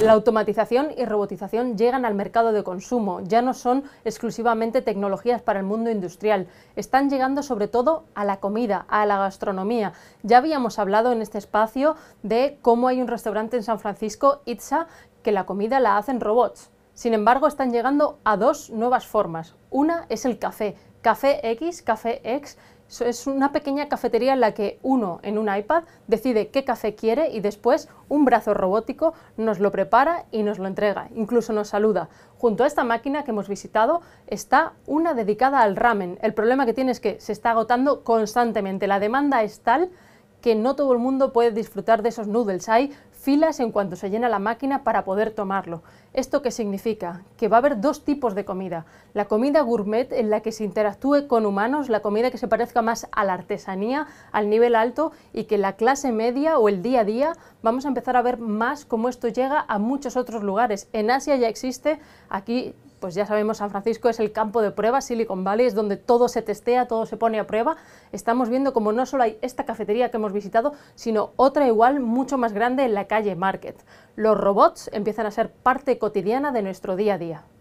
La automatización y robotización llegan al mercado de consumo, ya no son exclusivamente tecnologías para el mundo industrial, están llegando sobre todo a la comida, a la gastronomía. Ya habíamos hablado en este espacio de cómo hay un restaurante en San Francisco, Itza, que la comida la hacen robots. Sin embargo, están llegando a dos nuevas formas. Una es el café, Café X, Café X, es una pequeña cafetería en la que uno en un iPad decide qué café quiere y después un brazo robótico nos lo prepara y nos lo entrega, incluso nos saluda. Junto a esta máquina que hemos visitado está una dedicada al ramen. El problema que tiene es que se está agotando constantemente, la demanda es tal que no todo el mundo puede disfrutar de esos noodles. Hay filas en cuanto se llena la máquina para poder tomarlo. ¿Esto qué significa? Que va a haber dos tipos de comida. La comida gourmet en la que se interactúe con humanos, la comida que se parezca más a la artesanía, al nivel alto y que la clase media o el día a día vamos a empezar a ver más cómo esto llega a muchos otros lugares. En Asia ya existe, aquí pues ya sabemos, San Francisco es el campo de prueba, Silicon Valley es donde todo se testea, todo se pone a prueba. Estamos viendo como no solo hay esta cafetería que hemos visitado, sino otra igual mucho más grande en la calle Market. Los robots empiezan a ser parte cotidiana de nuestro día a día.